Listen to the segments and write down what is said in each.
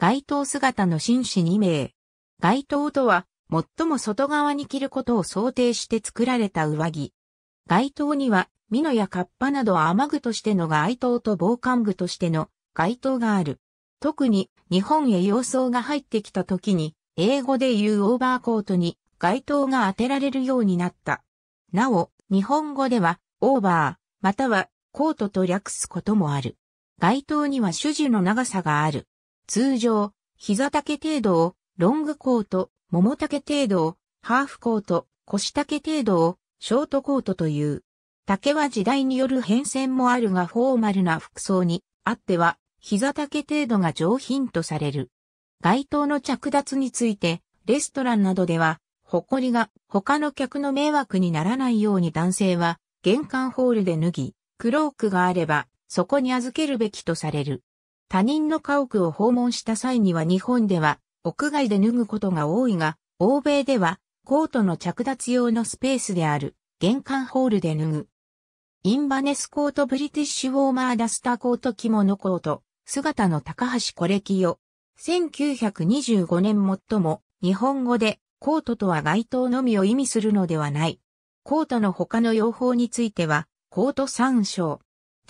街頭姿の紳士2名。街頭とは、最も外側に着ることを想定して作られた上着。街頭には、美濃やカッパなど雨具としての街頭と防寒具としての街頭がある。特に日本へ洋装が入ってきた時に、英語で言うオーバーコートに街頭が当てられるようになった。なお、日本語では、オーバー、またはコートと略すこともある。街頭には種樹の長さがある。通常、膝丈程度を、ロングコート、桃丈程度を、ハーフコート、腰丈程度を、ショートコートという。丈は時代による変遷もあるがフォーマルな服装にあっては、膝丈程度が上品とされる。街灯の着脱について、レストランなどでは、リが他の客の迷惑にならないように男性は、玄関ホールで脱ぎ、クロークがあれば、そこに預けるべきとされる。他人の家屋を訪問した際には日本では屋外で脱ぐことが多いが、欧米ではコートの着脱用のスペースである玄関ホールで脱ぐ。インバネスコートブリティッシュウォーマーダスターコート着物コート、姿の高橋コレキヨ。1925年最も日本語でコートとは街当のみを意味するのではない。コートの他の用法については、コート参照。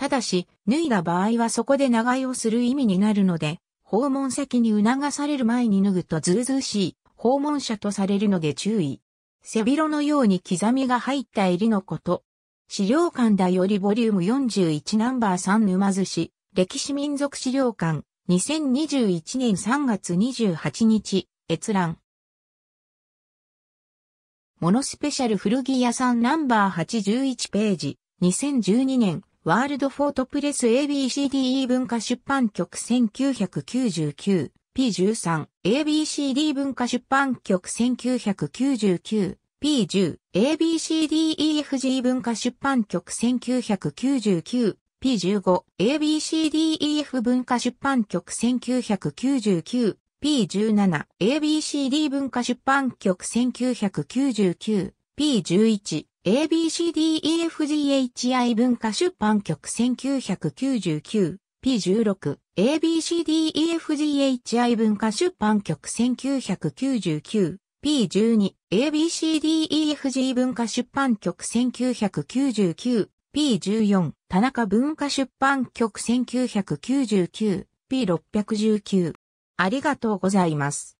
ただし、脱いだ場合はそこで長居をする意味になるので、訪問先に促される前に脱ぐとずうずうしい、訪問者とされるので注意。背広のように刻みが入った襟のこと。資料館だよりボリューム41ナンバー3沼津市、歴史民族資料館、2021年3月28日、閲覧。モノスペシャル古着屋さんナンバー81ページ、2012年ワールドフォートプレス ABCDE 文化出版局 1999P13 ABCD 文化出版局 1999P10 ABCDEFG 文化出版局 1999P15 ABCDEF 文化出版局 1999P17 ABCD 文化出版局 1999P11 ABCDEFGHI 文化出版局 1999P16 ABCDEFGHI 文化出版局 1999P12 ABCDEFG 文化出版局 1999P14 田中文化出版局 1999P619 ありがとうございます。